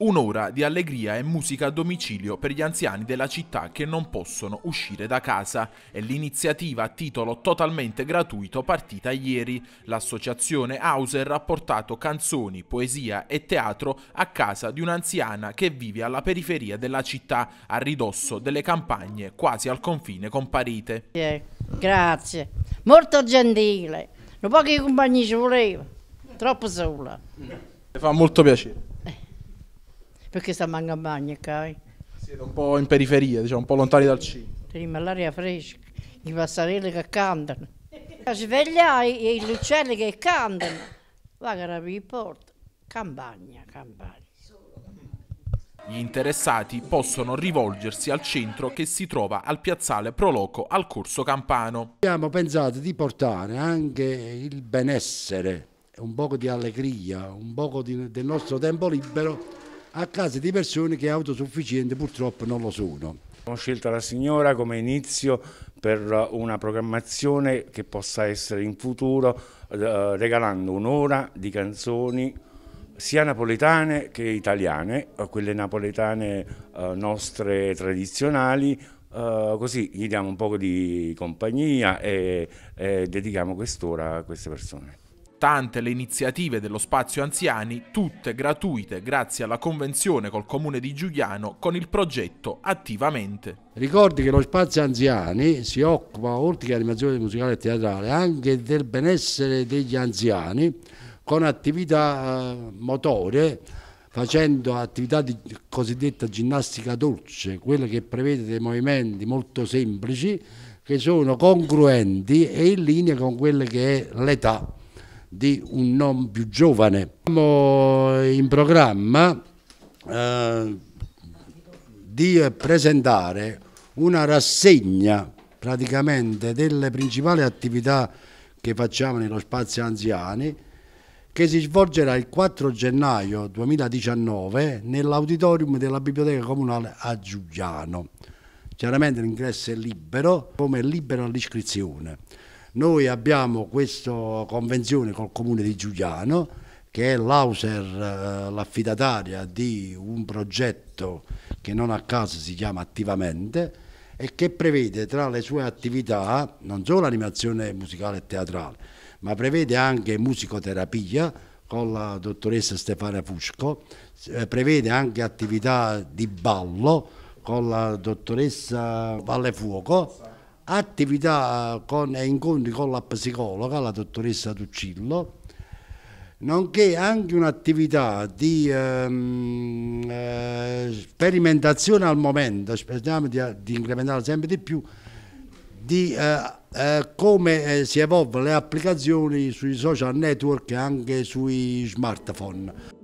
Un'ora di allegria e musica a domicilio per gli anziani della città che non possono uscire da casa è l'iniziativa a titolo totalmente gratuito partita ieri. L'associazione Hauser ha portato canzoni, poesia e teatro a casa di un'anziana che vive alla periferia della città, a ridosso delle campagne, quasi al confine con Parite. Eh, grazie, molto gentile, non pochi compagni ci voleva, troppo sola. Mi fa molto piacere perché stiamo a bagno, cari. Siete un po' in periferia, diciamo, un po' lontani dal centro. Prima l'aria fresca, i passarelli che cantano. Svegliai e gli uccelli che cantano. Va che rapi porta. Campagna, campagna. Gli interessati possono rivolgersi al centro che si trova al piazzale Proloco al Corso Campano. Abbiamo pensato di portare anche il benessere, un poco di allegria, un poco di, del nostro tempo libero a casa di persone che autosufficienti purtroppo non lo sono. Ho scelto la signora come inizio per una programmazione che possa essere in futuro eh, regalando un'ora di canzoni sia napoletane che italiane, eh, quelle napoletane eh, nostre tradizionali, eh, così gli diamo un po' di compagnia e, e dedichiamo quest'ora a queste persone tante le iniziative dello spazio anziani, tutte gratuite grazie alla convenzione col comune di Giuliano con il progetto Attivamente. Ricordi che lo spazio anziani si occupa, oltre che animazione musicale e teatrale, anche del benessere degli anziani con attività eh, motorie, facendo attività di cosiddetta ginnastica dolce, quella che prevede dei movimenti molto semplici che sono congruenti e in linea con quella che è l'età di un non più giovane. Siamo in programma eh, di presentare una rassegna praticamente delle principali attività che facciamo nello spazio anziani che si svolgerà il 4 gennaio 2019 nell'auditorium della biblioteca comunale a Giugliano. Chiaramente l'ingresso è libero, come è libera l'iscrizione. Noi abbiamo questa convenzione col comune di Giuliano che è l'Auser, eh, l'affidataria di un progetto che non a caso si chiama Attivamente e che prevede tra le sue attività non solo animazione musicale e teatrale, ma prevede anche musicoterapia con la dottoressa Stefania Fusco, eh, prevede anche attività di ballo con la dottoressa Vallefuoco attività con, e incontri con la psicologa, la dottoressa Tuccillo, nonché anche un'attività di ehm, eh, sperimentazione al momento, speriamo di, di incrementare sempre di più, di eh, eh, come eh, si evolvono le applicazioni sui social network e anche sui smartphone.